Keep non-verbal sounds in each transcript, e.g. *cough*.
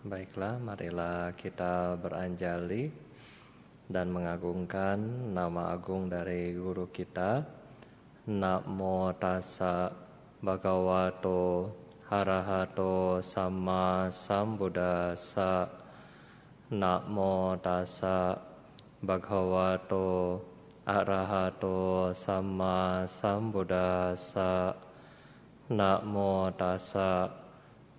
Baiklah, marilah kita beranjali dan mengagungkan nama agung dari guru kita. Namo tassa bhagavato harahato sama sambuddhasa. Namo tassa bhagavato arahato sama sambuddhasa. Namo tassa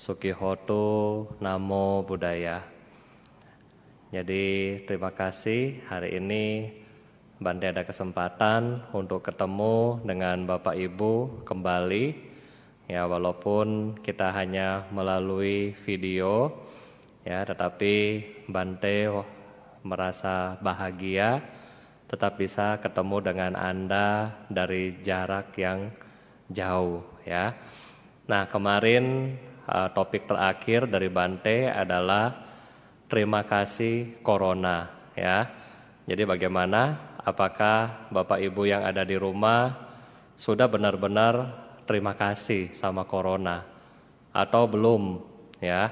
Sukihoto Namo Buddhaya. Jadi terima kasih hari ini Bante ada kesempatan untuk ketemu dengan Bapak Ibu kembali. Ya walaupun kita hanya melalui video ya tetapi Bante merasa bahagia tetap bisa ketemu dengan Anda dari jarak yang jauh ya. Nah, kemarin Eh, topik terakhir dari Bante adalah terima kasih corona ya. Jadi bagaimana apakah Bapak Ibu yang ada di rumah sudah benar-benar terima kasih sama corona atau belum ya?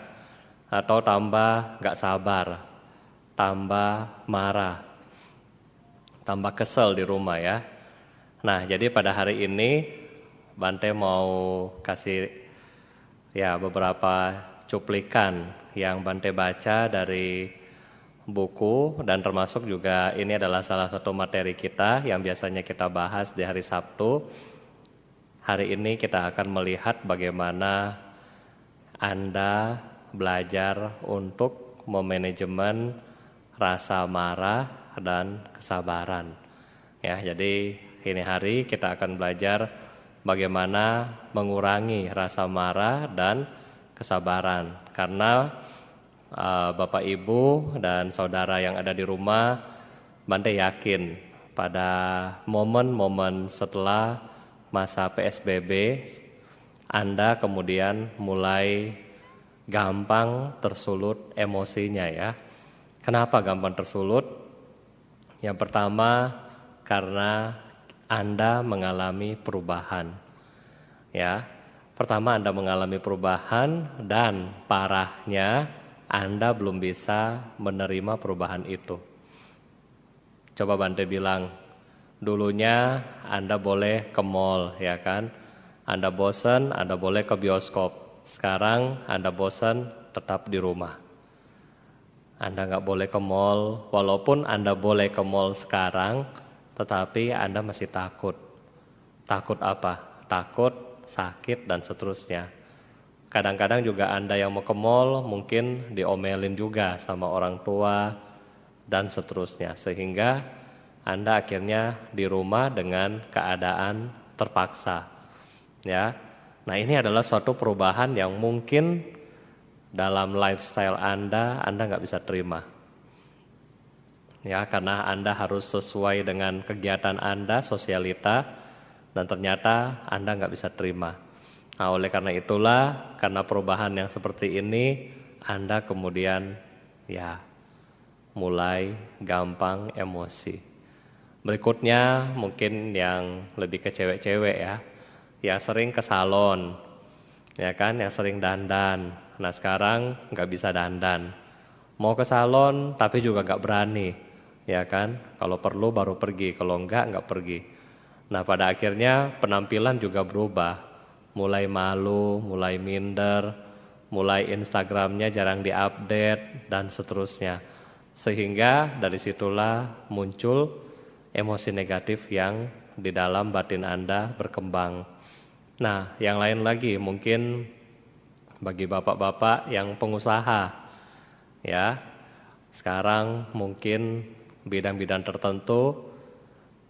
Atau tambah nggak sabar, tambah marah, tambah kesel di rumah ya. Nah, jadi pada hari ini Bante mau kasih ya beberapa cuplikan yang Bante baca dari buku dan termasuk juga ini adalah salah satu materi kita yang biasanya kita bahas di hari Sabtu. Hari ini kita akan melihat bagaimana Anda belajar untuk memanajemen rasa marah dan kesabaran. Ya, jadi ini hari kita akan belajar bagaimana mengurangi rasa marah dan kesabaran karena uh, Bapak Ibu dan saudara yang ada di rumah Bante yakin pada momen-momen setelah masa PSBB Anda kemudian mulai gampang tersulut emosinya ya. Kenapa gampang tersulut? Yang pertama karena anda mengalami perubahan. Ya. Pertama Anda mengalami perubahan dan parahnya Anda belum bisa menerima perubahan itu. Coba Bante bilang, dulunya Anda boleh ke mall, ya kan? Anda bosan, Anda boleh ke bioskop. Sekarang Anda bosan, tetap di rumah. Anda nggak boleh ke mall, walaupun Anda boleh ke mall sekarang, tetapi Anda masih takut. Takut apa? Takut, sakit, dan seterusnya. Kadang-kadang juga Anda yang mau ke mall mungkin diomelin juga sama orang tua dan seterusnya. Sehingga Anda akhirnya di rumah dengan keadaan terpaksa. Ya. Nah, ini adalah suatu perubahan yang mungkin dalam lifestyle Anda, Anda nggak bisa terima ya karena Anda harus sesuai dengan kegiatan Anda, sosialita dan ternyata Anda nggak bisa terima. Nah, oleh karena itulah karena perubahan yang seperti ini Anda kemudian ya mulai gampang emosi. Berikutnya mungkin yang lebih ke cewek-cewek ya. Ya sering ke salon. Ya kan, yang sering dandan. Nah sekarang nggak bisa dandan. Mau ke salon tapi juga nggak berani ya kan? Kalau perlu baru pergi, kalau enggak enggak pergi. Nah, pada akhirnya penampilan juga berubah. Mulai malu, mulai minder, mulai Instagramnya jarang diupdate dan seterusnya. Sehingga dari situlah muncul emosi negatif yang di dalam batin Anda berkembang. Nah, yang lain lagi mungkin bagi bapak-bapak yang pengusaha ya. Sekarang mungkin bidang-bidang tertentu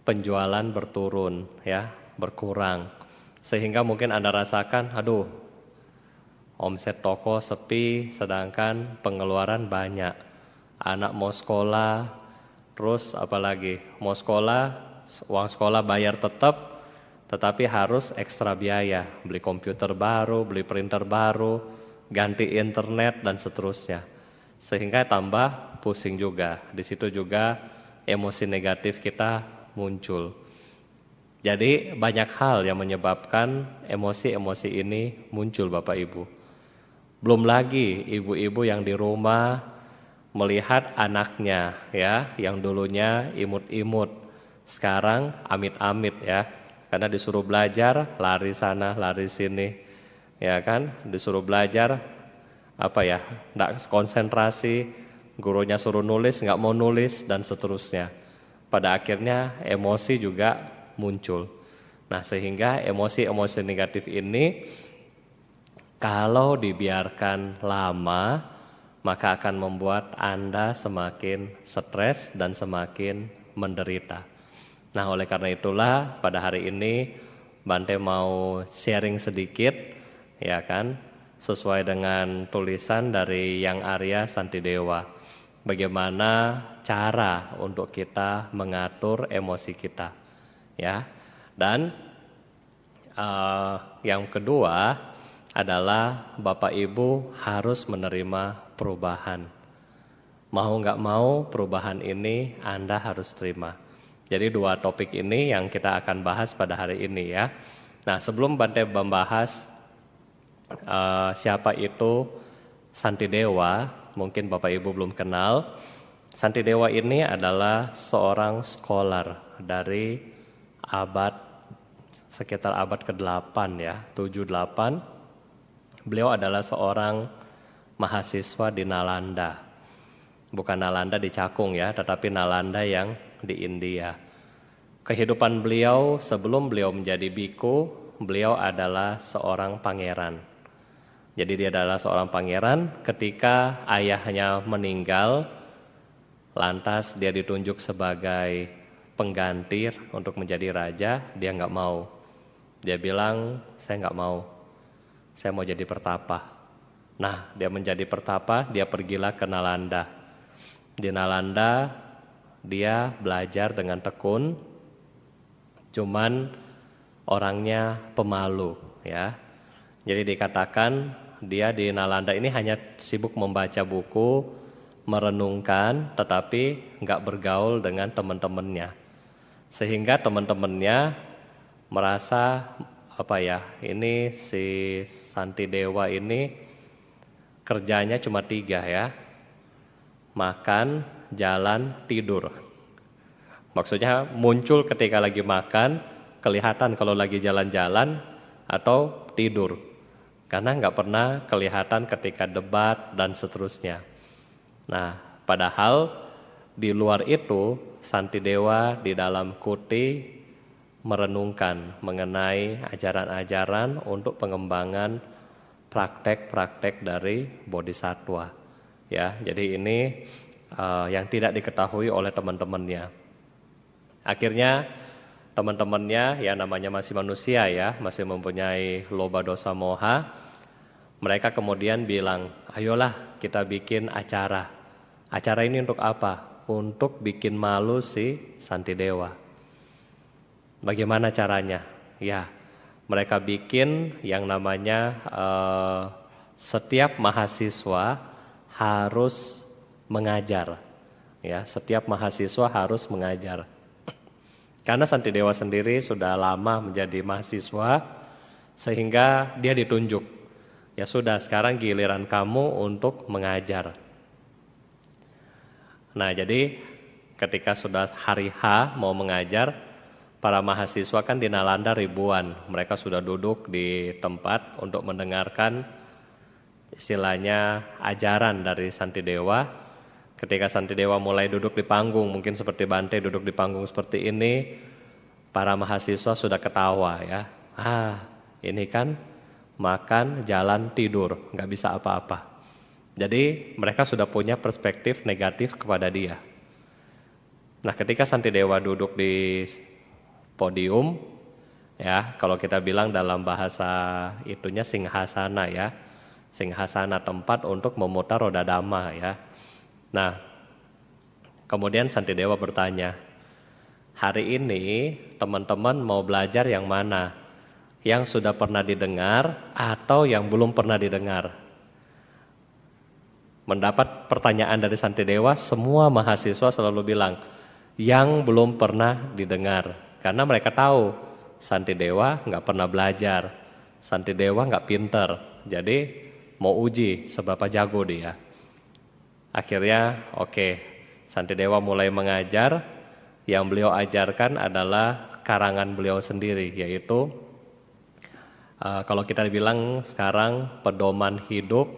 penjualan berturun ya, berkurang. Sehingga mungkin Anda rasakan, aduh, omset toko sepi sedangkan pengeluaran banyak. Anak mau sekolah, terus apalagi mau sekolah, uang sekolah bayar tetap, tetapi harus ekstra biaya, beli komputer baru, beli printer baru, ganti internet dan seterusnya. Sehingga tambah pusing juga. Di situ juga emosi negatif kita muncul. Jadi banyak hal yang menyebabkan emosi-emosi ini muncul Bapak Ibu. Belum lagi ibu-ibu yang di rumah melihat anaknya ya yang dulunya imut-imut sekarang amit-amit ya karena disuruh belajar lari sana lari sini ya kan disuruh belajar apa ya tidak konsentrasi gurunya suruh nulis nggak mau nulis dan seterusnya. Pada akhirnya emosi juga muncul. Nah sehingga emosi-emosi negatif ini kalau dibiarkan lama maka akan membuat Anda semakin stres dan semakin menderita. Nah oleh karena itulah pada hari ini Bante mau sharing sedikit ya kan sesuai dengan tulisan dari Yang Arya Santidewa bagaimana cara untuk kita mengatur emosi kita, ya. Dan uh, yang kedua adalah Bapak Ibu harus menerima perubahan. Mau nggak mau perubahan ini Anda harus terima. Jadi dua topik ini yang kita akan bahas pada hari ini ya. Nah sebelum Bante membahas uh, siapa itu Santi Dewa, mungkin Bapak Ibu belum kenal. Santi Dewa ini adalah seorang scholar dari abad sekitar abad ke-8 ya, 78. Beliau adalah seorang mahasiswa di Nalanda. Bukan Nalanda di Cakung ya, tetapi Nalanda yang di India. Kehidupan beliau sebelum beliau menjadi biku, beliau adalah seorang pangeran jadi dia adalah seorang pangeran ketika ayahnya meninggal lantas dia ditunjuk sebagai pengganti untuk menjadi raja, dia nggak mau. Dia bilang, saya nggak mau, saya mau jadi pertapa. Nah, dia menjadi pertapa, dia pergilah ke Nalanda. Di Nalanda, dia belajar dengan tekun, cuman orangnya pemalu, ya. Jadi dikatakan dia di Nalanda ini hanya sibuk membaca buku, merenungkan, tetapi nggak bergaul dengan teman-temannya, sehingga teman-temannya merasa apa ya ini si Santi Dewa ini kerjanya cuma tiga ya makan jalan tidur maksudnya muncul ketika lagi makan kelihatan kalau lagi jalan-jalan atau tidur karena nggak pernah kelihatan ketika debat dan seterusnya. Nah, padahal di luar itu Santi Dewa di dalam kuti merenungkan mengenai ajaran-ajaran untuk pengembangan praktek-praktek dari satwa, Ya, jadi ini uh, yang tidak diketahui oleh teman-temannya. Akhirnya teman-temannya ya namanya masih manusia ya, masih mempunyai loba dosa moha. Mereka kemudian bilang, "Ayolah kita bikin acara." Acara ini untuk apa? Untuk bikin malu si Santi Dewa. Bagaimana caranya? Ya, mereka bikin yang namanya eh, setiap mahasiswa harus mengajar. Ya, setiap mahasiswa harus mengajar. Karena Santi Dewa sendiri sudah lama menjadi mahasiswa sehingga dia ditunjuk. Ya sudah, sekarang giliran kamu untuk mengajar. Nah, jadi ketika sudah hari H mau mengajar, para mahasiswa kan di Nalanda ribuan. Mereka sudah duduk di tempat untuk mendengarkan istilahnya ajaran dari Santi Dewa Ketika Santi Dewa mulai duduk di panggung, mungkin seperti Bante duduk di panggung seperti ini, para mahasiswa sudah ketawa ya. Ah, ini kan makan, jalan, tidur, nggak bisa apa-apa. Jadi mereka sudah punya perspektif negatif kepada dia. Nah, ketika Santi Dewa duduk di podium, ya, kalau kita bilang dalam bahasa itunya singhasana ya, singhasana tempat untuk memutar roda dhamma ya. Nah, kemudian Santi Dewa bertanya, hari ini teman-teman mau belajar yang mana? Yang sudah pernah didengar atau yang belum pernah didengar? Mendapat pertanyaan dari Santi Dewa, semua mahasiswa selalu bilang, yang belum pernah didengar. Karena mereka tahu Santi Dewa nggak pernah belajar, Santi Dewa nggak pinter, jadi mau uji seberapa jago dia. Akhirnya oke, okay, Santi Dewa mulai mengajar. Yang beliau ajarkan adalah karangan beliau sendiri, yaitu uh, kalau kita bilang sekarang pedoman hidup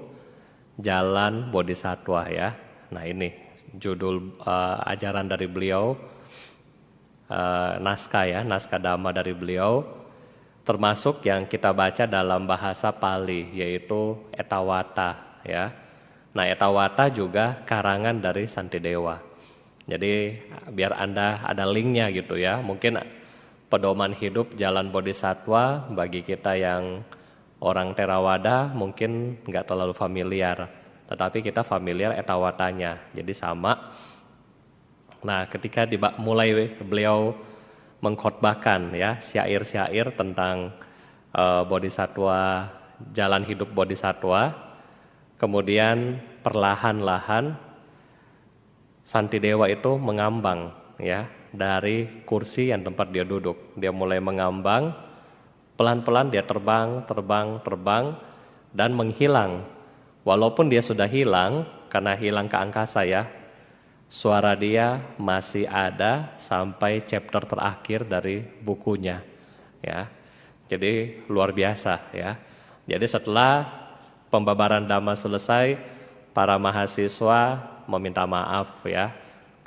jalan bodhisatwa ya. Nah ini judul uh, ajaran dari beliau, uh, naskah ya, naskah dhamma dari beliau termasuk yang kita baca dalam bahasa Pali yaitu etawata ya Nah, Etawata juga karangan dari Dewa. Jadi biar Anda ada linknya gitu ya. Mungkin pedoman hidup jalan bodhisatwa bagi kita yang orang Terawada mungkin nggak terlalu familiar. Tetapi kita familiar Etawatanya, jadi sama. Nah, ketika mulai beliau mengkhotbahkan ya syair-syair tentang uh, eh, bodhisatwa, jalan hidup bodhisatwa, kemudian perlahan-lahan Santi Dewa itu mengambang ya dari kursi yang tempat dia duduk. Dia mulai mengambang, pelan-pelan dia terbang, terbang, terbang dan menghilang. Walaupun dia sudah hilang karena hilang ke angkasa ya. Suara dia masih ada sampai chapter terakhir dari bukunya ya. Jadi luar biasa ya. Jadi setelah pembabaran dhamma selesai, para mahasiswa meminta maaf ya.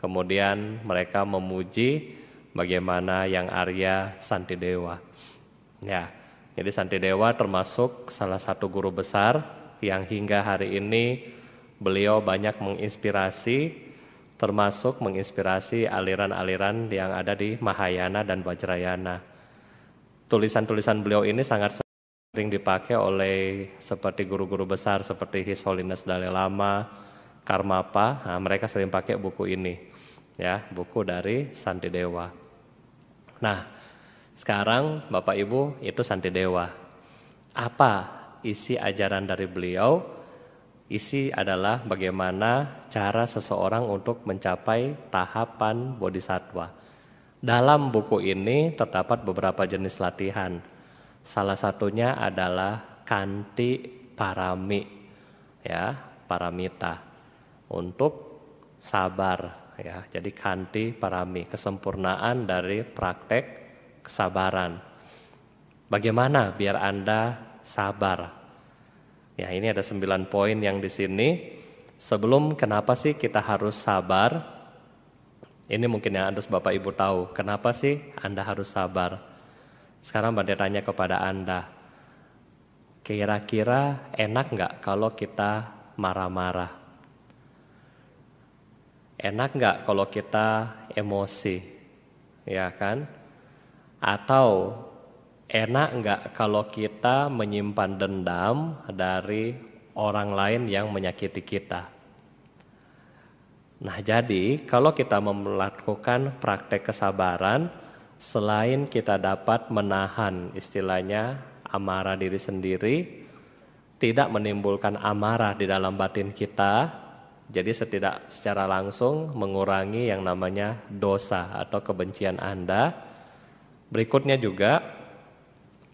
Kemudian mereka memuji bagaimana yang Arya Dewa. Ya, jadi Santi Dewa termasuk salah satu guru besar yang hingga hari ini beliau banyak menginspirasi termasuk menginspirasi aliran-aliran yang ada di Mahayana dan Vajrayana. Tulisan-tulisan beliau ini sangat sering dipakai oleh seperti guru-guru besar seperti His Holiness Dalai Lama, Karmapa, nah, mereka sering pakai buku ini, ya buku dari Santi Dewa. Nah, sekarang Bapak Ibu itu Santi Dewa. Apa isi ajaran dari beliau? Isi adalah bagaimana cara seseorang untuk mencapai tahapan bodhisattva. Dalam buku ini terdapat beberapa jenis latihan Salah satunya adalah kanti parami ya, paramita untuk sabar ya. Jadi kanti parami, kesempurnaan dari praktek kesabaran. Bagaimana biar Anda sabar? Ya, ini ada sembilan poin yang di sini. Sebelum kenapa sih kita harus sabar? Ini mungkin yang harus Bapak Ibu tahu. Kenapa sih Anda harus sabar? Sekarang Bante tanya kepada Anda, kira-kira enak nggak kalau kita marah-marah? Enak nggak kalau kita emosi? Ya kan? Atau enak nggak kalau kita menyimpan dendam dari orang lain yang menyakiti kita? Nah, jadi kalau kita melakukan praktek kesabaran, selain kita dapat menahan istilahnya amarah diri sendiri, tidak menimbulkan amarah di dalam batin kita, jadi setidak secara langsung mengurangi yang namanya dosa atau kebencian Anda. Berikutnya juga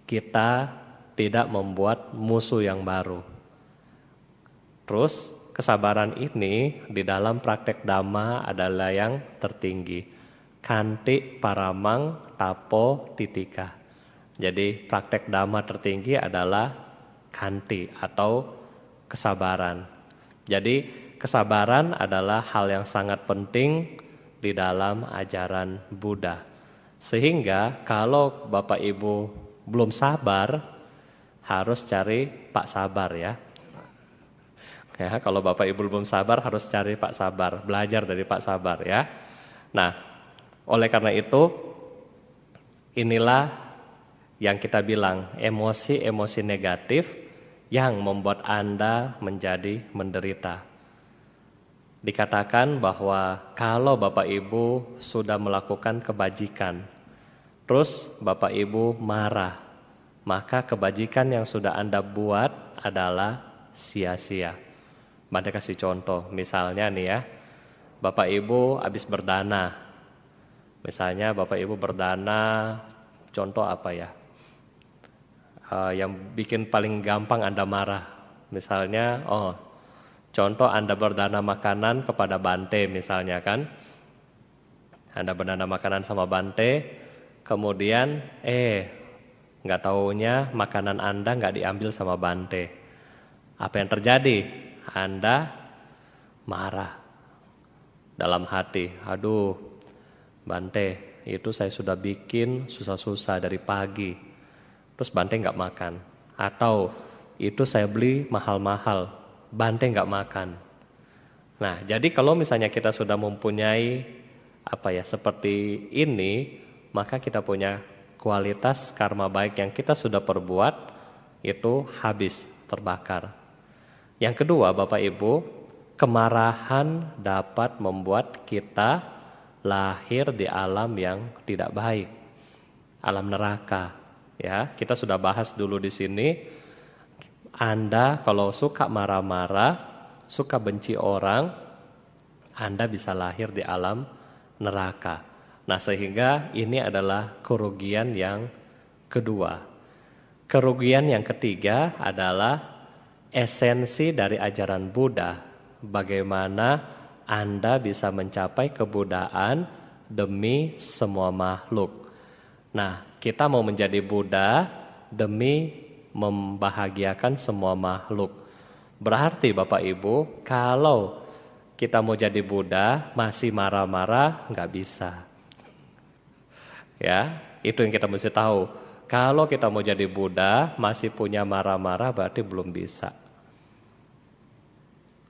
kita tidak membuat musuh yang baru. Terus kesabaran ini di dalam praktek dhamma adalah yang tertinggi. Kanti paramang tapo titika. Jadi praktek dhamma tertinggi adalah kanti atau kesabaran. Jadi kesabaran adalah hal yang sangat penting di dalam ajaran Buddha. Sehingga kalau Bapak Ibu belum sabar harus cari Pak Sabar ya. Ya, kalau Bapak Ibu belum sabar harus cari Pak Sabar, belajar dari Pak Sabar ya. Nah, oleh karena itu, inilah yang kita bilang emosi-emosi negatif yang membuat Anda menjadi menderita. Dikatakan bahwa kalau Bapak Ibu sudah melakukan kebajikan, terus Bapak Ibu marah, maka kebajikan yang sudah Anda buat adalah sia-sia. Banda kasih contoh, misalnya nih ya, Bapak Ibu habis berdana, Misalnya Bapak Ibu berdana, contoh apa ya? Eh, yang bikin paling gampang Anda marah. Misalnya, oh, contoh Anda berdana makanan kepada bante misalnya kan. Anda berdana makanan sama bante, kemudian eh nggak taunya makanan Anda nggak diambil sama bante. Apa yang terjadi? Anda marah dalam hati. Aduh, Bante, itu saya sudah bikin susah-susah dari pagi. Terus Bante nggak makan. Atau itu saya beli mahal-mahal, Bante nggak makan. Nah, jadi kalau misalnya kita sudah mempunyai apa ya seperti ini, maka kita punya kualitas karma baik yang kita sudah perbuat itu habis terbakar. Yang kedua, Bapak Ibu, kemarahan dapat membuat kita lahir di alam yang tidak baik, alam neraka. Ya, kita sudah bahas dulu di sini. Anda kalau suka marah-marah, suka benci orang, Anda bisa lahir di alam neraka. Nah, sehingga ini adalah kerugian yang kedua. Kerugian yang ketiga adalah esensi dari ajaran Buddha, bagaimana anda bisa mencapai kebudaan demi semua makhluk. Nah, kita mau menjadi Buddha demi membahagiakan semua makhluk. Berarti Bapak Ibu, kalau kita mau jadi Buddha masih marah-marah nggak bisa. Ya, itu yang kita mesti tahu. Kalau kita mau jadi Buddha masih punya marah-marah berarti belum bisa.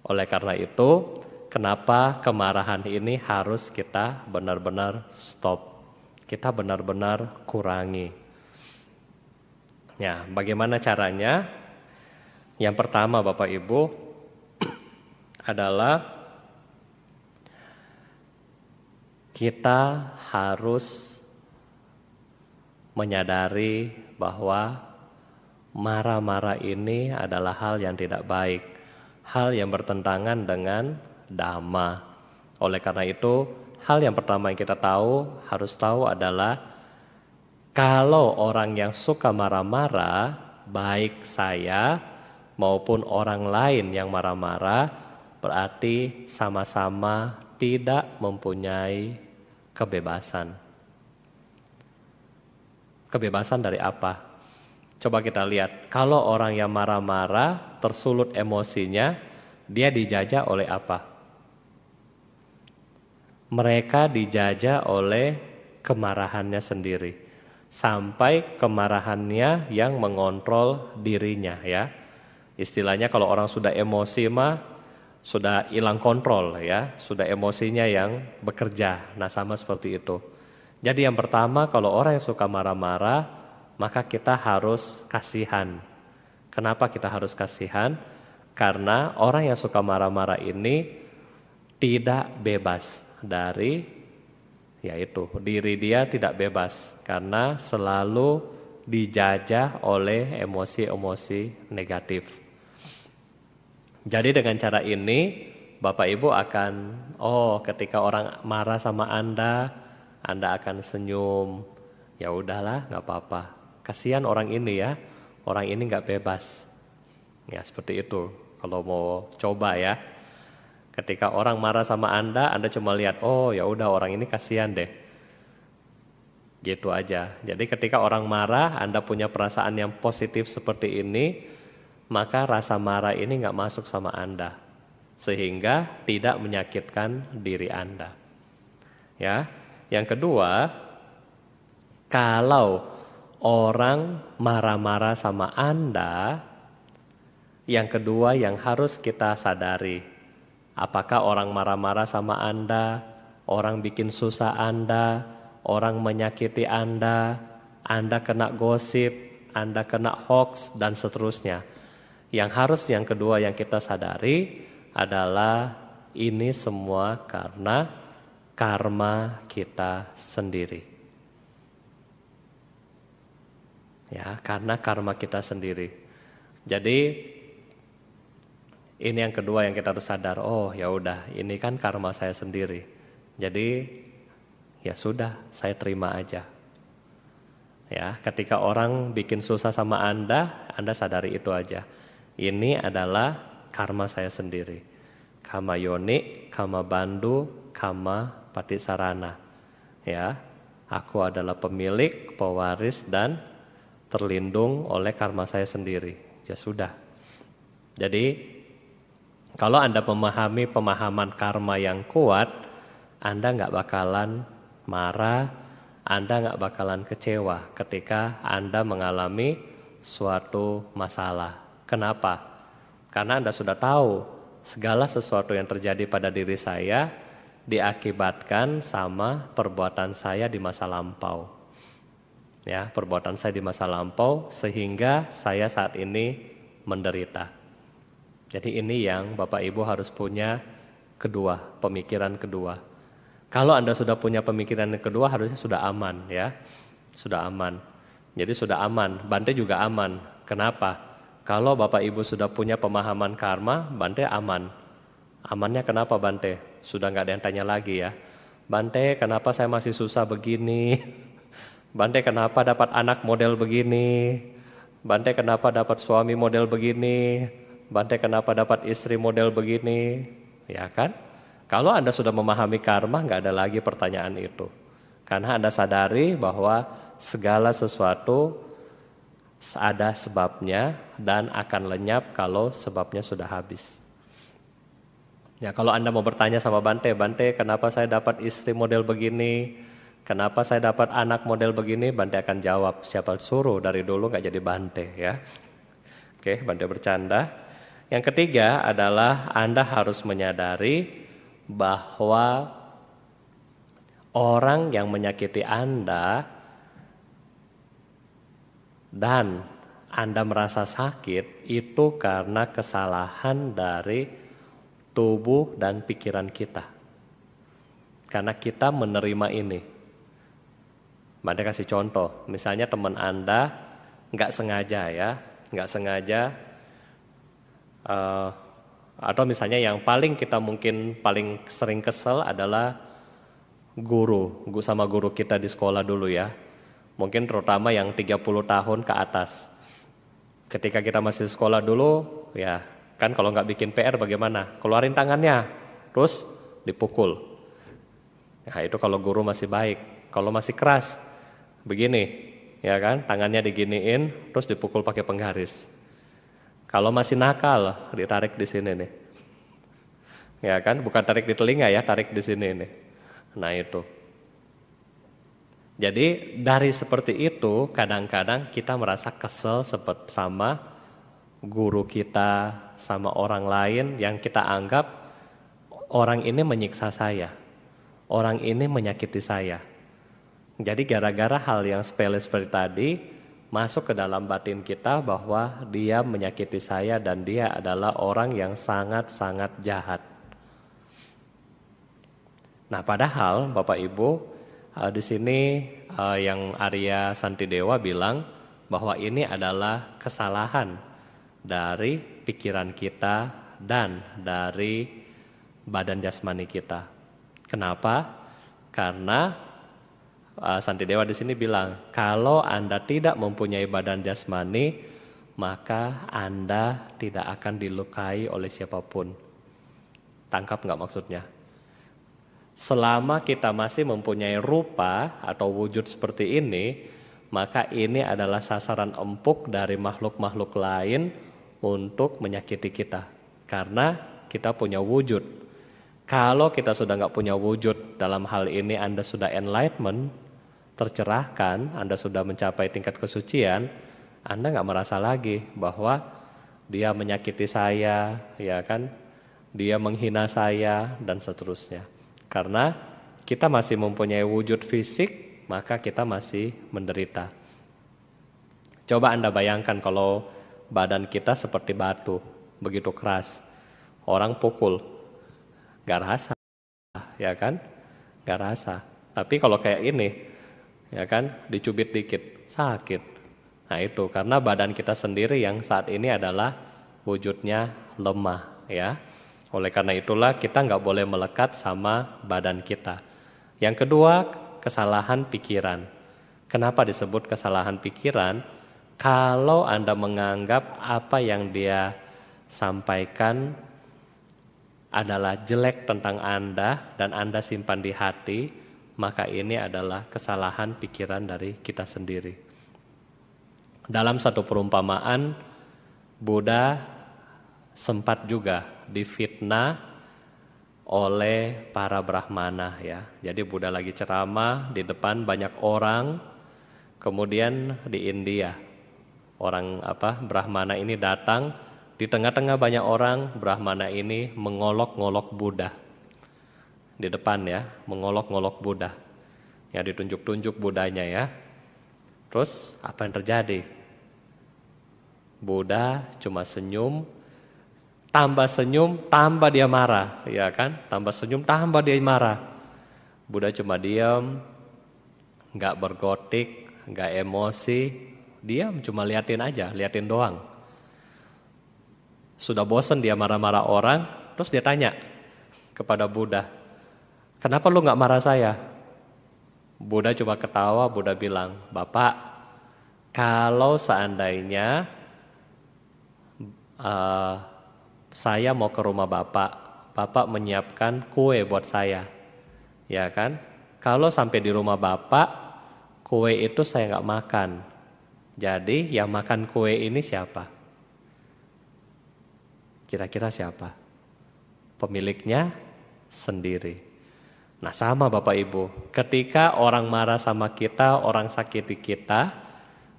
Oleh karena itu, kenapa kemarahan ini harus kita benar-benar stop. Kita benar-benar kurangi. Ya, bagaimana caranya? Yang pertama Bapak Ibu *clears throat* adalah kita harus menyadari bahwa marah-marah ini adalah hal yang tidak baik, hal yang bertentangan dengan dhamma. Oleh karena itu, hal yang pertama yang kita tahu harus tahu adalah kalau orang yang suka marah-marah, baik saya maupun orang lain yang marah-marah, berarti sama-sama tidak mempunyai kebebasan. Kebebasan dari apa? Coba kita lihat, kalau orang yang marah-marah tersulut emosinya, dia dijajah oleh apa? mereka dijajah oleh kemarahannya sendiri sampai kemarahannya yang mengontrol dirinya ya istilahnya kalau orang sudah emosi mah sudah hilang kontrol ya sudah emosinya yang bekerja nah sama seperti itu jadi yang pertama kalau orang yang suka marah-marah maka kita harus kasihan kenapa kita harus kasihan karena orang yang suka marah-marah ini tidak bebas dari yaitu diri dia tidak bebas karena selalu dijajah oleh emosi-emosi negatif. Jadi dengan cara ini Bapak Ibu akan oh ketika orang marah sama Anda, Anda akan senyum. Ya udahlah, nggak apa-apa. Kasihan orang ini ya. Orang ini nggak bebas. Ya seperti itu kalau mau coba ya. Ketika orang marah sama Anda, Anda cuma lihat, oh ya udah orang ini kasihan deh. Gitu aja. Jadi ketika orang marah, Anda punya perasaan yang positif seperti ini, maka rasa marah ini nggak masuk sama Anda. Sehingga tidak menyakitkan diri Anda. Ya. Yang kedua, kalau orang marah-marah sama Anda, yang kedua yang harus kita sadari, Apakah orang marah-marah sama Anda, orang bikin susah Anda, orang menyakiti Anda, Anda kena gosip, Anda kena hoax, dan seterusnya. Yang harus yang kedua yang kita sadari adalah ini semua karena karma kita sendiri. Ya, karena karma kita sendiri. Jadi ini yang kedua yang kita harus sadar, oh ya udah, ini kan karma saya sendiri. Jadi ya sudah, saya terima aja. Ya, ketika orang bikin susah sama Anda, Anda sadari itu aja. Ini adalah karma saya sendiri. Karma yoni, karma bandu, kama Sarana. Ya, aku adalah pemilik, pewaris dan terlindung oleh karma saya sendiri. Ya sudah. Jadi kalau Anda memahami pemahaman karma yang kuat, Anda nggak bakalan marah, Anda nggak bakalan kecewa ketika Anda mengalami suatu masalah. Kenapa? Karena Anda sudah tahu segala sesuatu yang terjadi pada diri saya diakibatkan sama perbuatan saya di masa lampau. Ya, perbuatan saya di masa lampau sehingga saya saat ini menderita. Jadi ini yang Bapak Ibu harus punya kedua, pemikiran kedua. Kalau Anda sudah punya pemikiran kedua harusnya sudah aman ya. Sudah aman. Jadi sudah aman, Bante juga aman. Kenapa? Kalau Bapak Ibu sudah punya pemahaman karma, Bante aman. Amannya kenapa Bante? Sudah nggak ada yang tanya lagi ya. Bante, kenapa saya masih susah begini? *laughs* Bante, kenapa dapat anak model begini? Bante, kenapa dapat suami model begini? Bante kenapa dapat istri model begini? Ya kan? Kalau Anda sudah memahami karma, nggak ada lagi pertanyaan itu. Karena Anda sadari bahwa segala sesuatu ada sebabnya dan akan lenyap kalau sebabnya sudah habis. Ya, kalau Anda mau bertanya sama Bante, Bante, kenapa saya dapat istri model begini? Kenapa saya dapat anak model begini? Bante akan jawab, siapa suruh dari dulu nggak jadi Bante ya. Oke, Bante bercanda. Yang ketiga adalah Anda harus menyadari bahwa orang yang menyakiti Anda dan Anda merasa sakit itu karena kesalahan dari tubuh dan pikiran kita. Karena kita menerima ini. Mereka kasih contoh, misalnya teman Anda nggak sengaja ya, nggak sengaja Uh, atau misalnya yang paling kita mungkin paling sering kesel adalah guru, sama guru kita di sekolah dulu ya. Mungkin terutama yang 30 tahun ke atas. Ketika kita masih sekolah dulu, ya kan kalau nggak bikin PR bagaimana? Keluarin tangannya, terus dipukul. Nah itu kalau guru masih baik. Kalau masih keras, begini, ya kan? Tangannya diginiin, terus dipukul pakai penggaris kalau masih nakal, ditarik di sini nih. Ya kan, bukan tarik di telinga ya, tarik di sini nih. Nah itu. Jadi dari seperti itu kadang-kadang kita merasa kesel seperti sama guru kita, sama orang lain yang kita anggap orang ini menyiksa saya. Orang ini menyakiti saya. Jadi gara-gara hal yang sepele seperti tadi, masuk ke dalam batin kita bahwa dia menyakiti saya dan dia adalah orang yang sangat-sangat jahat. Nah, padahal Bapak Ibu eh, di sini eh, yang Arya Santidewa bilang bahwa ini adalah kesalahan dari pikiran kita dan dari badan jasmani kita. Kenapa? Karena uh, Santi Dewa di sini bilang, kalau Anda tidak mempunyai badan jasmani, maka Anda tidak akan dilukai oleh siapapun. Tangkap nggak maksudnya? Selama kita masih mempunyai rupa atau wujud seperti ini, maka ini adalah sasaran empuk dari makhluk-makhluk lain untuk menyakiti kita. Karena kita punya wujud. Kalau kita sudah nggak punya wujud dalam hal ini Anda sudah enlightenment, tercerahkan, Anda sudah mencapai tingkat kesucian, Anda nggak merasa lagi bahwa dia menyakiti saya, ya kan? Dia menghina saya dan seterusnya. Karena kita masih mempunyai wujud fisik, maka kita masih menderita. Coba Anda bayangkan kalau badan kita seperti batu, begitu keras. Orang pukul, gak rasa, ya kan? Gak rasa. Tapi kalau kayak ini, ya kan dicubit dikit sakit nah itu karena badan kita sendiri yang saat ini adalah wujudnya lemah ya oleh karena itulah kita nggak boleh melekat sama badan kita yang kedua kesalahan pikiran kenapa disebut kesalahan pikiran kalau anda menganggap apa yang dia sampaikan adalah jelek tentang Anda dan Anda simpan di hati, maka ini adalah kesalahan pikiran dari kita sendiri. Dalam satu perumpamaan, Buddha sempat juga difitnah oleh para brahmana ya. Jadi Buddha lagi ceramah di depan banyak orang. Kemudian di India orang apa brahmana ini datang di tengah-tengah banyak orang brahmana ini mengolok-ngolok Buddha di depan ya, mengolok olok Buddha. Ya ditunjuk-tunjuk budanya ya. Terus apa yang terjadi? Buddha cuma senyum, tambah senyum, tambah dia marah, ya kan? Tambah senyum, tambah dia marah. Buddha cuma diam, nggak bergotik, nggak emosi, diam cuma liatin aja, liatin doang. Sudah bosen dia marah-marah orang, terus dia tanya kepada Buddha, Kenapa lu nggak marah saya? Buddha coba ketawa, Buddha bilang, Bapak, kalau seandainya uh, saya mau ke rumah Bapak, Bapak menyiapkan kue buat saya, ya kan? Kalau sampai di rumah Bapak, kue itu saya nggak makan. Jadi yang makan kue ini siapa? Kira-kira siapa? Pemiliknya sendiri. Nah sama Bapak Ibu, ketika orang marah sama kita, orang sakiti kita,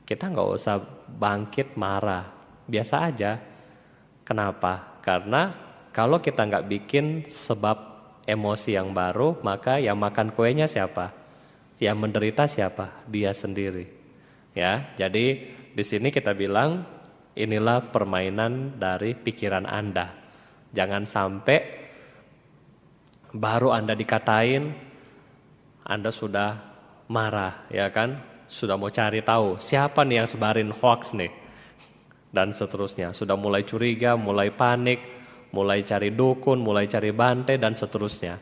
kita nggak usah bangkit marah, biasa aja. Kenapa? Karena kalau kita nggak bikin sebab emosi yang baru, maka yang makan kuenya siapa? Yang menderita siapa? Dia sendiri. Ya, jadi di sini kita bilang inilah permainan dari pikiran Anda. Jangan sampai baru Anda dikatain, Anda sudah marah, ya kan? Sudah mau cari tahu siapa nih yang sebarin hoax nih, dan seterusnya. Sudah mulai curiga, mulai panik, mulai cari dukun, mulai cari bantai dan seterusnya.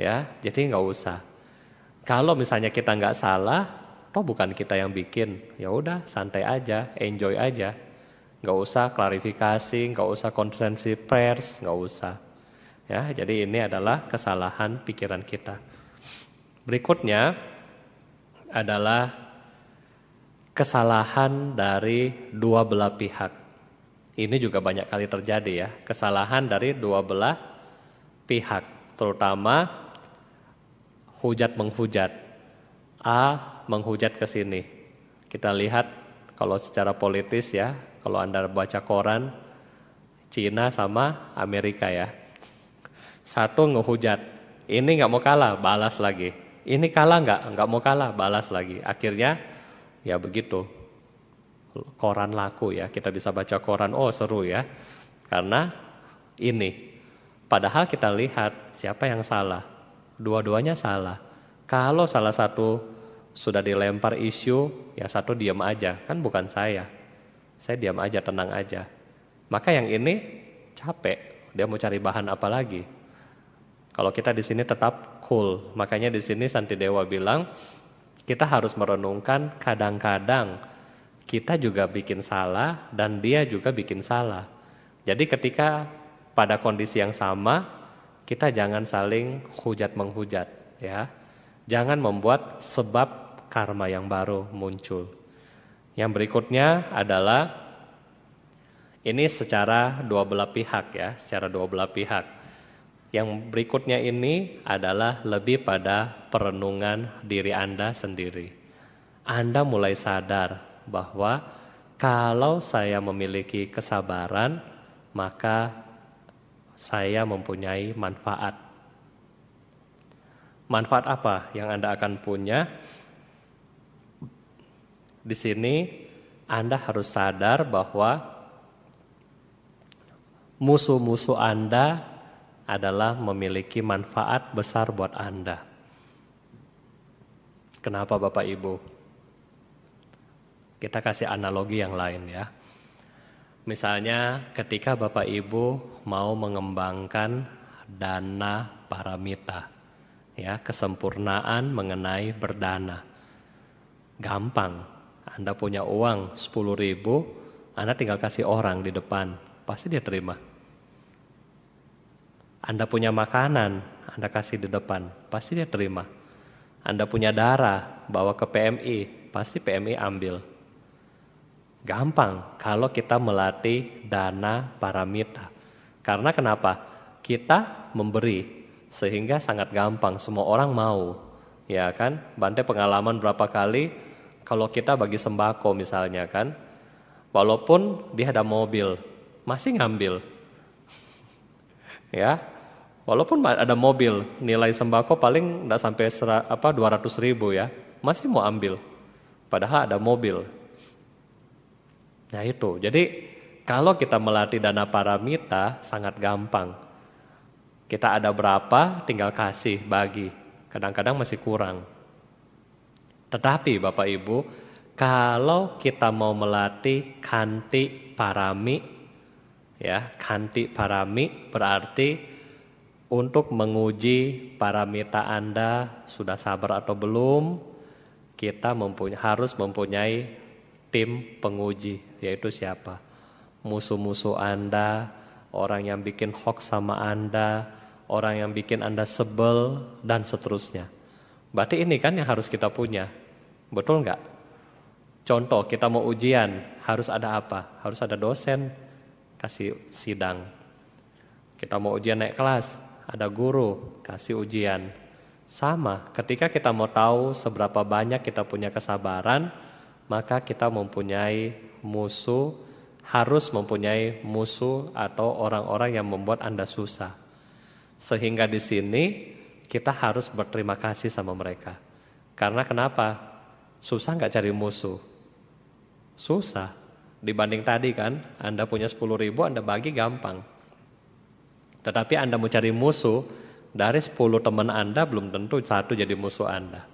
Ya, jadi nggak usah. Kalau misalnya kita nggak salah, toh bukan kita yang bikin. Ya udah, santai aja, enjoy aja. Nggak usah klarifikasi, nggak usah konsensi pers, nggak usah. Ya, jadi ini adalah kesalahan pikiran kita. Berikutnya adalah kesalahan dari dua belah pihak. Ini juga banyak kali terjadi ya, kesalahan dari dua belah pihak, terutama hujat menghujat. A menghujat ke sini. Kita lihat kalau secara politis ya, kalau Anda baca koran Cina sama Amerika ya. Satu ngehujat, ini nggak mau kalah, balas lagi. Ini kalah nggak, nggak mau kalah, balas lagi. Akhirnya ya begitu, koran laku ya. Kita bisa baca koran, oh seru ya. Karena ini. Padahal kita lihat siapa yang salah. Dua-duanya salah. Kalau salah satu sudah dilempar isu, ya satu diam aja. Kan bukan saya. Saya diam aja, tenang aja. Maka yang ini capek. Dia mau cari bahan apa lagi? Kalau kita di sini tetap cool, makanya di sini Santi Dewa bilang kita harus merenungkan kadang-kadang kita juga bikin salah dan dia juga bikin salah. Jadi ketika pada kondisi yang sama kita jangan saling hujat menghujat ya. Jangan membuat sebab karma yang baru muncul. Yang berikutnya adalah ini secara dua belah pihak ya, secara dua belah pihak yang berikutnya ini adalah lebih pada perenungan diri Anda sendiri. Anda mulai sadar bahwa kalau saya memiliki kesabaran, maka saya mempunyai manfaat. Manfaat apa yang Anda akan punya? Di sini Anda harus sadar bahwa musuh-musuh Anda adalah memiliki manfaat besar buat Anda. Kenapa Bapak Ibu? Kita kasih analogi yang lain ya. Misalnya ketika Bapak Ibu mau mengembangkan dana paramita, ya, kesempurnaan mengenai berdana. Gampang. Anda punya uang 10 ribu, Anda tinggal kasih orang di depan, pasti dia terima anda punya makanan, Anda kasih di depan, pasti dia terima. Anda punya darah, bawa ke PMI, pasti PMI ambil. Gampang kalau kita melatih dana paramita. Karena kenapa? Kita memberi sehingga sangat gampang semua orang mau. Ya kan? Bante pengalaman berapa kali kalau kita bagi sembako misalnya kan, walaupun dia ada mobil, masih ngambil. *laughs* ya, Walaupun ada mobil, nilai sembako paling tidak sampai sera, apa 200 ribu ya, masih mau ambil. Padahal ada mobil. Nah itu, jadi kalau kita melatih dana paramita sangat gampang. Kita ada berapa, tinggal kasih, bagi. Kadang-kadang masih kurang. Tetapi Bapak Ibu, kalau kita mau melatih kanti parami, ya kanti parami berarti untuk menguji para mita Anda sudah sabar atau belum, kita mempunyai, harus mempunyai tim penguji, yaitu siapa? Musuh-musuh Anda, orang yang bikin hoax sama Anda, orang yang bikin Anda sebel, dan seterusnya. Berarti ini kan yang harus kita punya, betul nggak? Contoh, kita mau ujian, harus ada apa? Harus ada dosen, kasih sidang. Kita mau ujian naik kelas, ada guru kasih ujian. Sama, ketika kita mau tahu seberapa banyak kita punya kesabaran, maka kita mempunyai musuh, harus mempunyai musuh atau orang-orang yang membuat Anda susah. Sehingga di sini kita harus berterima kasih sama mereka. Karena kenapa? Susah nggak cari musuh? Susah. Dibanding tadi kan, Anda punya 10 ribu, Anda bagi gampang. Tetapi Anda mau cari musuh, dari 10 teman Anda belum tentu satu jadi musuh Anda.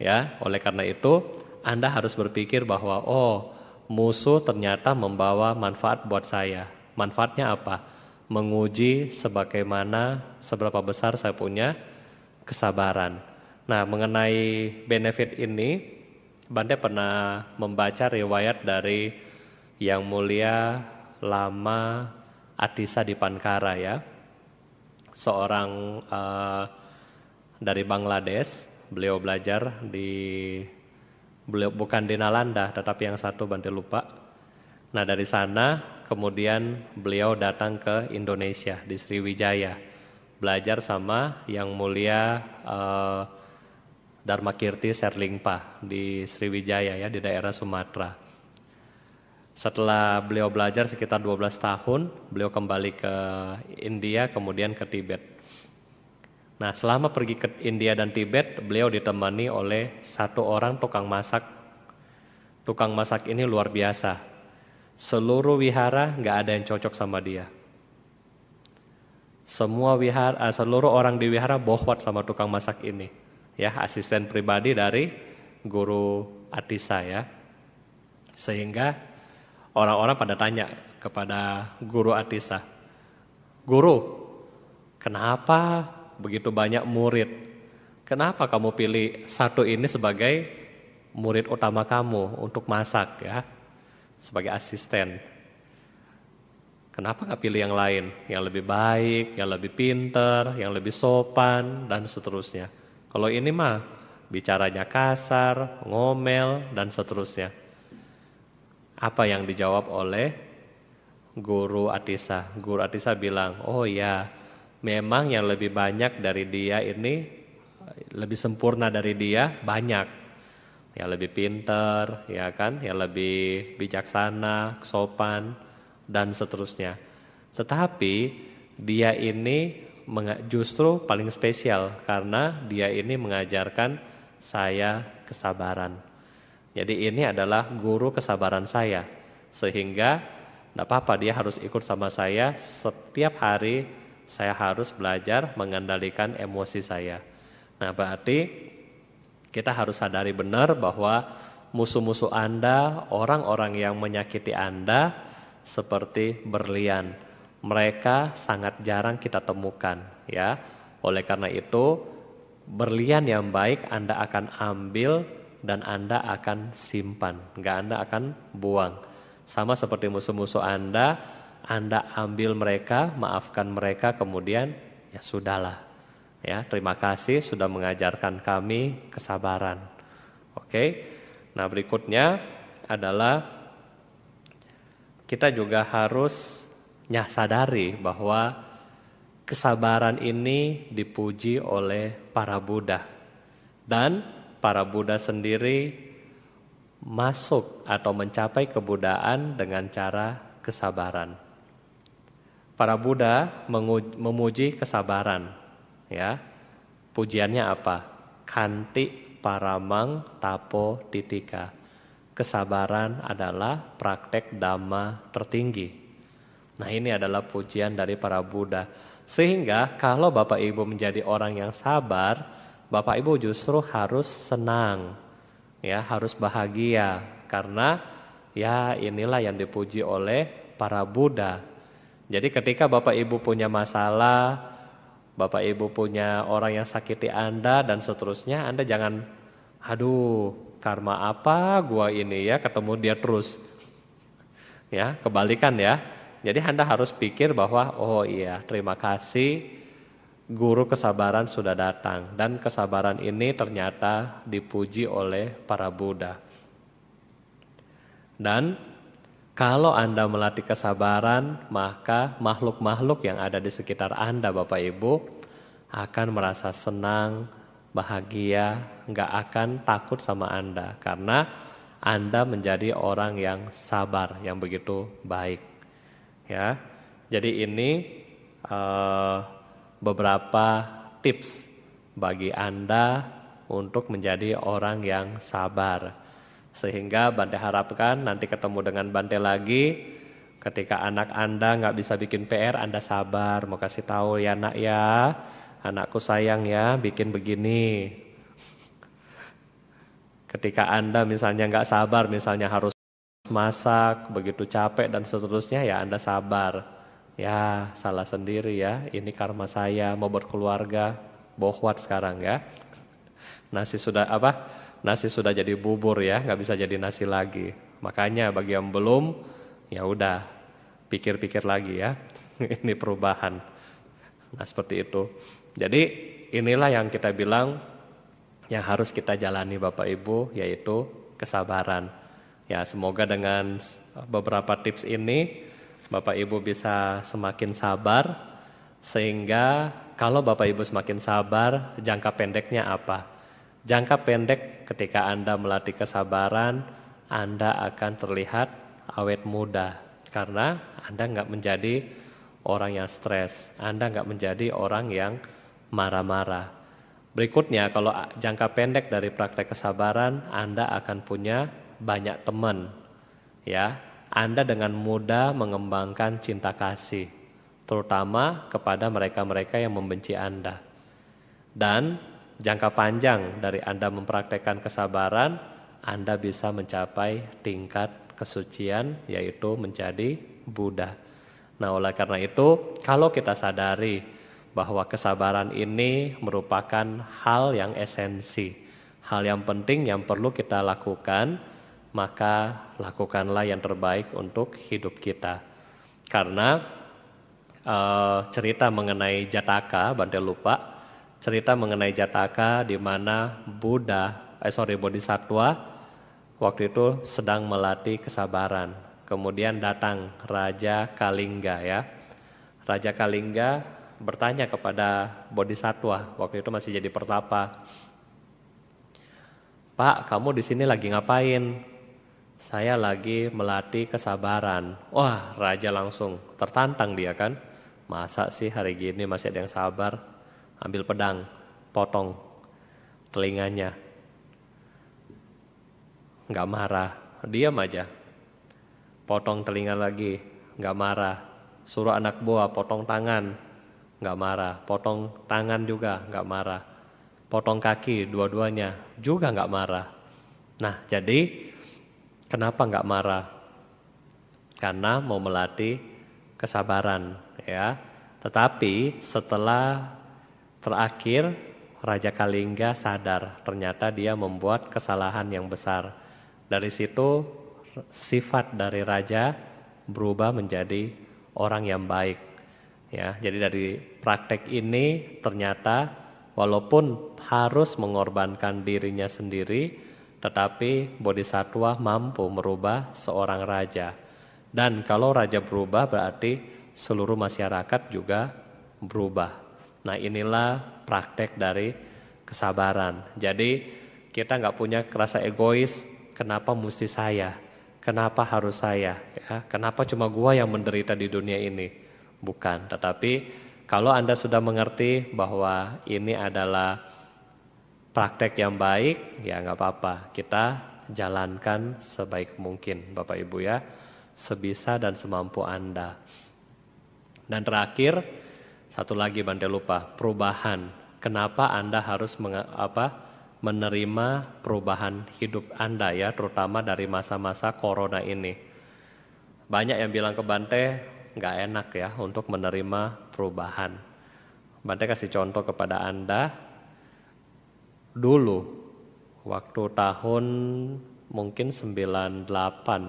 Ya, oleh karena itu Anda harus berpikir bahwa oh, musuh ternyata membawa manfaat buat saya. Manfaatnya apa? Menguji sebagaimana seberapa besar saya punya kesabaran. Nah, mengenai benefit ini, Bante pernah membaca riwayat dari Yang Mulia Lama Atisa di Pankara ya seorang uh, dari Bangladesh. Beliau belajar di beliau bukan di Nalanda, tetapi yang satu bantu lupa. Nah dari sana kemudian beliau datang ke Indonesia di Sriwijaya belajar sama yang mulia uh, eh, Dharma Kirti Serlingpa di Sriwijaya ya di daerah Sumatera. Setelah beliau belajar sekitar 12 tahun, beliau kembali ke India kemudian ke Tibet. Nah, selama pergi ke India dan Tibet, beliau ditemani oleh satu orang tukang masak. Tukang masak ini luar biasa. Seluruh wihara nggak ada yang cocok sama dia. Semua wihara, eh, seluruh orang di wihara bohwat sama tukang masak ini. Ya, asisten pribadi dari guru Atisa ya. Sehingga Orang-orang pada tanya kepada guru Atisa, Guru, kenapa begitu banyak murid? Kenapa kamu pilih satu ini sebagai murid utama kamu untuk masak ya? Sebagai asisten. Kenapa nggak pilih yang lain? Yang lebih baik, yang lebih pinter, yang lebih sopan, dan seterusnya. Kalau ini mah bicaranya kasar, ngomel, dan seterusnya apa yang dijawab oleh guru Atisa? Guru Atisa bilang, "Oh ya, memang yang lebih banyak dari dia ini lebih sempurna dari dia banyak. ya lebih pinter, ya kan? ya lebih bijaksana, sopan dan seterusnya." Tetapi dia ini justru paling spesial karena dia ini mengajarkan saya kesabaran. Jadi ini adalah guru kesabaran saya. Sehingga tidak apa-apa dia harus ikut sama saya setiap hari saya harus belajar mengendalikan emosi saya. Nah berarti kita harus sadari benar bahwa musuh-musuh Anda, orang-orang yang menyakiti Anda seperti berlian. Mereka sangat jarang kita temukan ya. Oleh karena itu berlian yang baik Anda akan ambil dan Anda akan simpan, nggak Anda akan buang. Sama seperti musuh-musuh Anda, Anda ambil mereka, maafkan mereka, kemudian ya sudahlah. Ya, terima kasih sudah mengajarkan kami kesabaran. Oke. Nah, berikutnya adalah kita juga harus ya sadari bahwa kesabaran ini dipuji oleh para Buddha dan para Buddha sendiri masuk atau mencapai kebudaan dengan cara kesabaran. Para Buddha memuji kesabaran, ya. Pujiannya apa? Kanti paramang tapo titika. Kesabaran adalah praktek dhamma tertinggi. Nah, ini adalah pujian dari para Buddha. Sehingga kalau Bapak Ibu menjadi orang yang sabar, Bapak Ibu justru harus senang, ya harus bahagia karena ya inilah yang dipuji oleh para Buddha. Jadi ketika Bapak Ibu punya masalah, Bapak Ibu punya orang yang sakiti Anda dan seterusnya, Anda jangan aduh karma apa gua ini ya ketemu dia terus. Ya, kebalikan ya. Jadi Anda harus pikir bahwa oh iya, terima kasih guru kesabaran sudah datang dan kesabaran ini ternyata dipuji oleh para Buddha. Dan kalau Anda melatih kesabaran, maka makhluk-makhluk yang ada di sekitar Anda Bapak Ibu akan merasa senang, bahagia, nggak akan takut sama Anda karena Anda menjadi orang yang sabar, yang begitu baik. Ya. Jadi ini uh, beberapa tips bagi Anda untuk menjadi orang yang sabar. Sehingga Bante harapkan nanti ketemu dengan Bante lagi ketika anak Anda nggak bisa bikin PR Anda sabar, mau kasih tahu ya nak ya, anakku sayang ya bikin begini. Ketika Anda misalnya nggak sabar, misalnya harus masak, begitu capek dan seterusnya ya Anda sabar ya salah sendiri ya, ini karma saya mau berkeluarga, bohwat sekarang ya. Nasi sudah apa? Nasi sudah jadi bubur ya, nggak bisa jadi nasi lagi. Makanya bagi yang belum, ya udah pikir-pikir lagi ya. *laughs* ini perubahan. Nah seperti itu. Jadi inilah yang kita bilang yang harus kita jalani Bapak Ibu yaitu kesabaran. Ya semoga dengan beberapa tips ini Bapak Ibu bisa semakin sabar sehingga kalau Bapak Ibu semakin sabar, jangka pendeknya apa? Jangka pendek ketika Anda melatih kesabaran, Anda akan terlihat awet muda karena Anda nggak menjadi orang yang stres, Anda nggak menjadi orang yang marah-marah. Berikutnya, kalau jangka pendek dari praktek kesabaran, Anda akan punya banyak teman. Ya, anda dengan mudah mengembangkan cinta kasih, terutama kepada mereka-mereka yang membenci Anda. Dan jangka panjang dari Anda mempraktekkan kesabaran, Anda bisa mencapai tingkat kesucian, yaitu menjadi Buddha. Nah, oleh karena itu, kalau kita sadari bahwa kesabaran ini merupakan hal yang esensi, hal yang penting yang perlu kita lakukan maka lakukanlah yang terbaik untuk hidup kita. Karena uh, cerita mengenai Jataka, Bante lupa, cerita mengenai Jataka di mana Buddha, eh sorry Bodhisattva waktu itu sedang melatih kesabaran. Kemudian datang Raja Kalingga ya. Raja Kalingga bertanya kepada Bodhisattva, waktu itu masih jadi pertapa. Pak, kamu di sini lagi ngapain? saya lagi melatih kesabaran. Wah, raja langsung tertantang dia kan. Masa sih hari gini masih ada yang sabar? Ambil pedang, potong telinganya. Nggak marah, diam aja. Potong telinga lagi, nggak marah. Suruh anak buah potong tangan, nggak marah. Potong tangan juga, nggak marah. Potong kaki dua-duanya juga nggak marah. Nah, jadi Kenapa nggak marah? Karena mau melatih kesabaran, ya. Tetapi setelah terakhir Raja Kalingga sadar ternyata dia membuat kesalahan yang besar. Dari situ sifat dari raja berubah menjadi orang yang baik. Ya, jadi dari praktek ini ternyata walaupun harus mengorbankan dirinya sendiri, tetapi satwa mampu merubah seorang raja. Dan kalau raja berubah berarti seluruh masyarakat juga berubah. Nah inilah praktek dari kesabaran. Jadi kita nggak punya rasa egois. Kenapa mesti saya? Kenapa harus saya? Ya, kenapa cuma gua yang menderita di dunia ini? Bukan. Tetapi kalau anda sudah mengerti bahwa ini adalah praktek yang baik ya nggak apa-apa kita jalankan sebaik mungkin Bapak Ibu ya sebisa dan semampu Anda dan terakhir satu lagi Bante lupa perubahan kenapa Anda harus apa menerima perubahan hidup Anda ya terutama dari masa-masa corona ini banyak yang bilang ke Bante nggak enak ya untuk menerima perubahan Bante kasih contoh kepada Anda dulu waktu tahun mungkin 98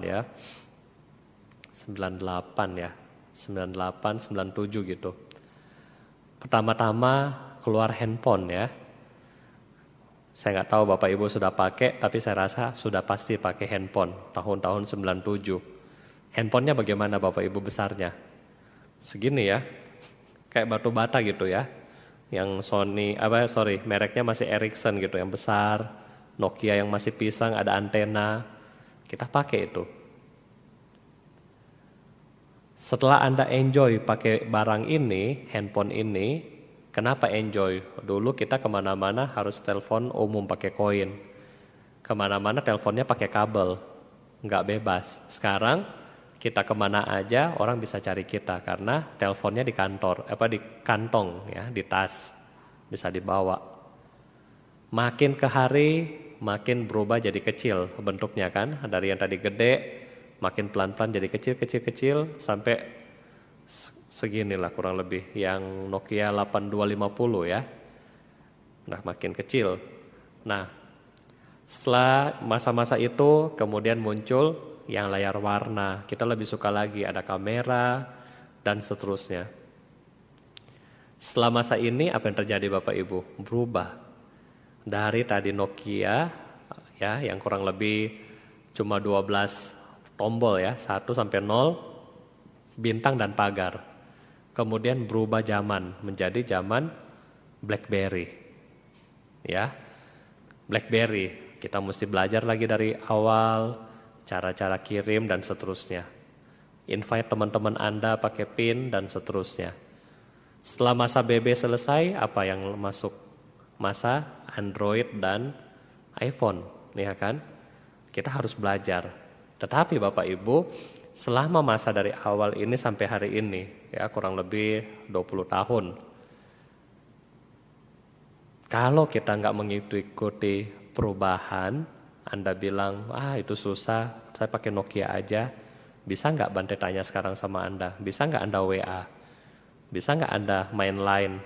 ya. 98 ya. 98 97 gitu. Pertama-tama keluar handphone ya. Saya nggak tahu Bapak Ibu sudah pakai, tapi saya rasa sudah pasti pakai handphone tahun-tahun 97. Handphonenya bagaimana Bapak Ibu besarnya? Segini ya, kayak batu bata gitu ya yang Sony apa sorry mereknya masih Ericsson gitu yang besar Nokia yang masih pisang ada antena kita pakai itu setelah anda enjoy pakai barang ini handphone ini kenapa enjoy dulu kita kemana-mana harus telepon umum pakai koin kemana-mana teleponnya pakai kabel nggak bebas sekarang kita kemana aja orang bisa cari kita karena teleponnya di kantor apa di kantong ya di tas bisa dibawa makin ke hari makin berubah jadi kecil bentuknya kan dari yang tadi gede makin pelan-pelan jadi kecil kecil kecil sampai segini lah kurang lebih yang Nokia 8250 ya nah makin kecil nah setelah masa-masa itu kemudian muncul yang layar warna. Kita lebih suka lagi ada kamera dan seterusnya. Selama masa ini apa yang terjadi Bapak Ibu? Berubah. Dari tadi Nokia ya yang kurang lebih cuma 12 tombol ya, 1 sampai 0 bintang dan pagar. Kemudian berubah zaman menjadi zaman BlackBerry. Ya. BlackBerry, kita mesti belajar lagi dari awal cara-cara kirim dan seterusnya. Invite teman-teman Anda pakai PIN dan seterusnya. Setelah masa BB selesai, apa yang masuk? Masa Android dan iPhone, nih ya kan? Kita harus belajar. Tetapi Bapak Ibu, selama masa dari awal ini sampai hari ini, ya kurang lebih 20 tahun, kalau kita nggak mengikuti perubahan, anda bilang, ah itu susah, saya pakai Nokia aja. Bisa nggak Bante tanya sekarang sama Anda? Bisa nggak Anda WA? Bisa nggak Anda main line?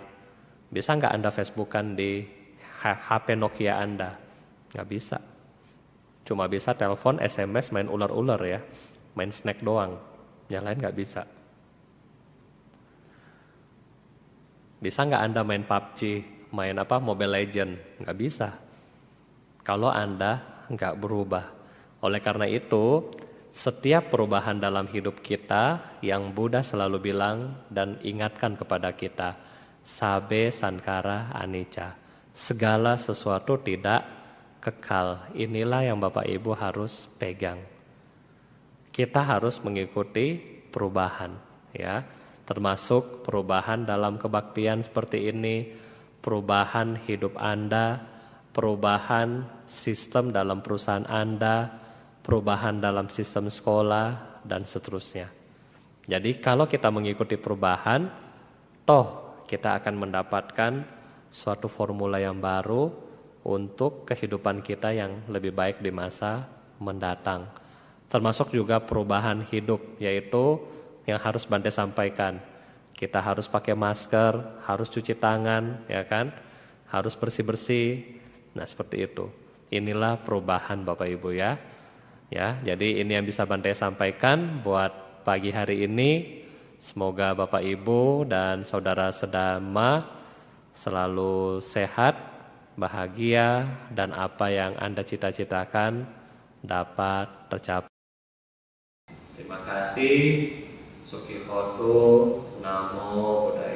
Bisa nggak Anda Facebookan di HP Nokia Anda? Nggak bisa. Cuma bisa telepon, SMS, main ular-ular ya. Main snack doang. Yang lain nggak bisa. Bisa nggak Anda main PUBG, main apa Mobile Legend? Nggak bisa. Kalau Anda nggak berubah. Oleh karena itu, setiap perubahan dalam hidup kita yang Buddha selalu bilang dan ingatkan kepada kita, sabe sankara anicca. Segala sesuatu tidak kekal. Inilah yang Bapak Ibu harus pegang. Kita harus mengikuti perubahan ya, termasuk perubahan dalam kebaktian seperti ini, perubahan hidup Anda perubahan sistem dalam perusahaan Anda, perubahan dalam sistem sekolah, dan seterusnya. Jadi kalau kita mengikuti perubahan, toh kita akan mendapatkan suatu formula yang baru untuk kehidupan kita yang lebih baik di masa mendatang. Termasuk juga perubahan hidup, yaitu yang harus Bante sampaikan. Kita harus pakai masker, harus cuci tangan, ya kan? Harus bersih-bersih, Nah seperti itu. Inilah perubahan Bapak Ibu ya. Ya, jadi ini yang bisa Bante sampaikan buat pagi hari ini. Semoga Bapak Ibu dan saudara sedama selalu sehat, bahagia dan apa yang Anda cita-citakan dapat tercapai. Terima kasih. Sukihoto Namo Buddhaya.